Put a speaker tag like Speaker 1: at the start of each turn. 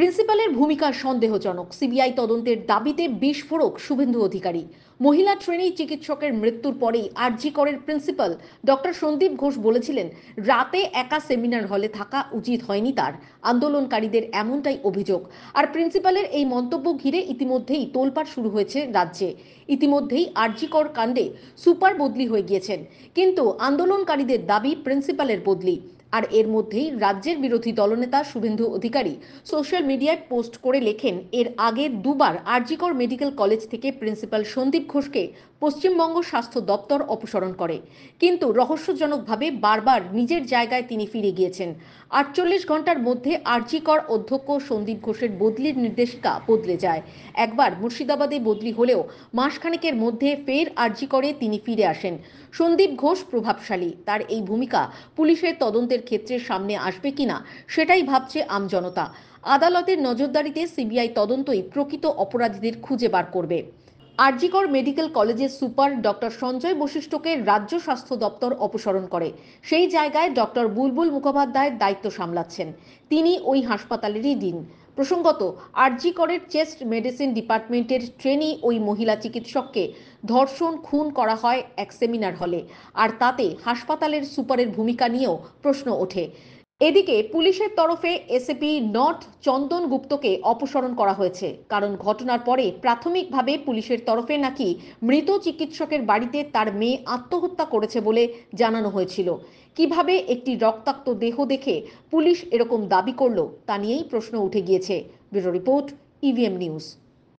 Speaker 1: প্রিন্সিপালের ভূমিকা সন্দেহজনক সিবিআই তদন্তের দাবিতে বিস্ফোরক শুভেন্দু অধিকারী মহিলা ট্রেনেই চিকিৎসকের মৃত্যুর পরেই আরজি করের প্রিন্সিপাল ডক্টর সন্দীপ ঘোষ বলেছিলেন রাতে একা সেমিনার হলে থাকা উচিত হয়নি তার আন্দোলনকারীদের এমনটাই অভিযোগ আর প্রিন্সিপালের এই মন্তব্য ঘিরে ইতিমধ্যেই তোলপাড় শুরু হয়েছে রাজ্যে ইতিমধ্যেই কর কাণ্ডে সুপার বদলি হয়ে গিয়েছেন কিন্তু আন্দোলনকারীদের দাবি প্রিন্সিপালের বদলি আর এর মধ্যেই রাজ্যের বিরোধী দলনেতা শুভেন্দু অধিকারী সোশ্যাল মিডিয়ায় পোস্ট করে লেখেন এর আগে দুবার আরজিকর মেডিকেল কলেজ থেকে প্রিন্সিপাল সন্দীপ ঘোষকে পশ্চিমবঙ্গ স্বাস্থ্য দপ্তর অপসারণ করে কিন্তু রহস্যজনকভাবে বারবার নিজের জায়গায় তিনি ফিরে গিয়েছেন আটচল্লিশ ঘন্টার মধ্যে আরজিকর অধ্যক্ষ সন্দীপ ঘোষের বদলির নির্দেশিকা বদলে যায় একবার মুর্শিদাবাদে বদলি হলেও মাসখানেকের মধ্যে ফের আরজি করে তিনি ফিরে আসেন সন্দীপ ঘোষ প্রভাবশালী তার এই ভূমিকা পুলিশের তদন্তের তদন্তের ক্ষেত্রে সামনে আসবে কিনা সেটাই ভাবছে আমজনতা আদালতের নজরদারিতে সিবিআই তদন্তই প্রকৃত অপরাধীদের খুঁজে বার করবে আরজিকর মেডিকেল কলেজের সুপার ডক্টর সঞ্জয় বশিষ্ঠকে রাজ্য স্বাস্থ্য দপ্তর অপসারণ করে সেই জায়গায় ডক্টর বুলবুল মুখোপাধ্যায়ের দায়িত্ব সামলাচ্ছেন তিনি ওই হাসপাতালেরই দিন প্রসঙ্গত আরজিকরের চেস্ট মেডিসিন ডিপার্টমেন্টের ট্রেনি ওই মহিলা চিকিৎসককে ধর্ষণ খুন করা হয় এক সেমিনার হলে আর তাতে হাসপাতালের সুপারের ভূমিকা নিয়েও প্রশ্ন ওঠে এদিকে পুলিশের তরফে এসএপি নর্থ চন্দন গুপ্তকে অপসারণ করা হয়েছে কারণ ঘটনার পরে প্রাথমিকভাবে পুলিশের তরফে নাকি মৃত চিকিৎসকের বাড়িতে তার মেয়ে আত্মহত্যা করেছে বলে জানানো হয়েছিল কিভাবে একটি রক্তাক্ত দেহ দেখে পুলিশ এরকম দাবি করল তা নিয়েই প্রশ্ন উঠে গিয়েছে bureau report EVM e news